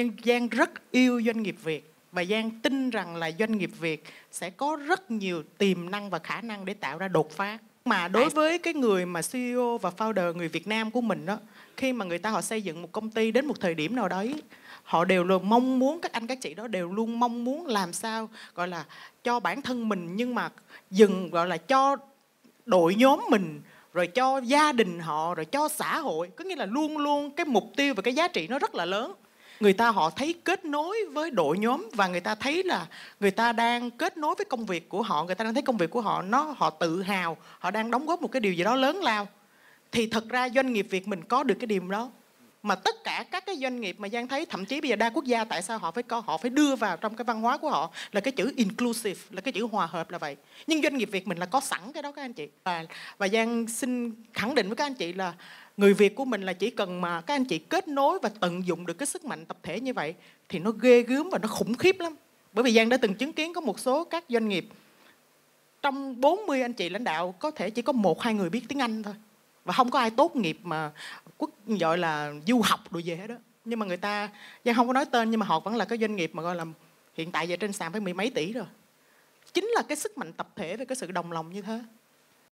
nhưng Giang rất yêu doanh nghiệp Việt và Giang tin rằng là doanh nghiệp Việt sẽ có rất nhiều tiềm năng và khả năng để tạo ra đột phá. Mà đối với cái người mà CEO và founder người Việt Nam của mình đó, khi mà người ta họ xây dựng một công ty đến một thời điểm nào đấy, họ đều luôn mong muốn các anh các chị đó đều luôn mong muốn làm sao gọi là cho bản thân mình nhưng mà dừng gọi là cho đội nhóm mình rồi cho gia đình họ rồi cho xã hội có nghĩa là luôn luôn cái mục tiêu và cái giá trị nó rất là lớn người ta họ thấy kết nối với đội nhóm và người ta thấy là người ta đang kết nối với công việc của họ người ta đang thấy công việc của họ nó họ tự hào họ đang đóng góp một cái điều gì đó lớn lao thì thật ra doanh nghiệp việt mình có được cái điểm đó mà tất cả các cái doanh nghiệp mà giang thấy thậm chí bây giờ đa quốc gia tại sao họ phải có họ phải đưa vào trong cái văn hóa của họ là cái chữ inclusive là cái chữ hòa hợp là vậy nhưng doanh nghiệp việt mình là có sẵn cái đó các anh chị và và giang xin khẳng định với các anh chị là người việt của mình là chỉ cần mà các anh chị kết nối và tận dụng được cái sức mạnh tập thể như vậy thì nó ghê gớm và nó khủng khiếp lắm bởi vì giang đã từng chứng kiến có một số các doanh nghiệp trong 40 anh chị lãnh đạo có thể chỉ có một hai người biết tiếng anh thôi và không có ai tốt nghiệp mà quốc gọi là du học đồ gì hết đó nhưng mà người ta giang không có nói tên nhưng mà họ vẫn là cái doanh nghiệp mà gọi là hiện tại giờ trên sàn phải mười mấy tỷ rồi chính là cái sức mạnh tập thể và cái sự đồng lòng như thế